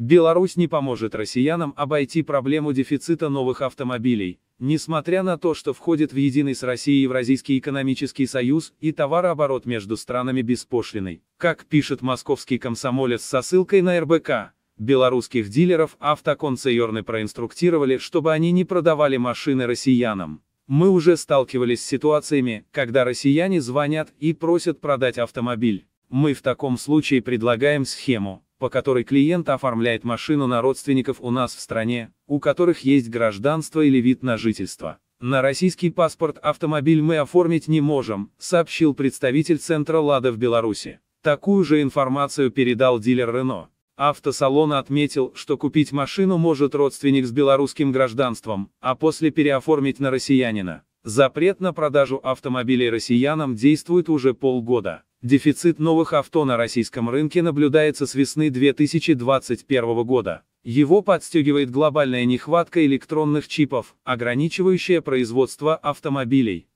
Беларусь не поможет россиянам обойти проблему дефицита новых автомобилей, несмотря на то, что входит в единый с Россией Евразийский экономический союз и товарооборот между странами беспошлиной. Как пишет московский комсомолец со ссылкой на РБК, белорусских дилеров автоконцерны проинструктировали, чтобы они не продавали машины россиянам. Мы уже сталкивались с ситуациями, когда россияне звонят и просят продать автомобиль. Мы в таком случае предлагаем схему, по которой клиент оформляет машину на родственников у нас в стране, у которых есть гражданство или вид на жительство. На российский паспорт автомобиль мы оформить не можем, сообщил представитель центра «Лада» в Беларуси. Такую же информацию передал дилер «Рено». Автосалон отметил, что купить машину может родственник с белорусским гражданством, а после переоформить на россиянина. Запрет на продажу автомобилей россиянам действует уже полгода. Дефицит новых авто на российском рынке наблюдается с весны 2021 года. Его подстегивает глобальная нехватка электронных чипов, ограничивающая производство автомобилей.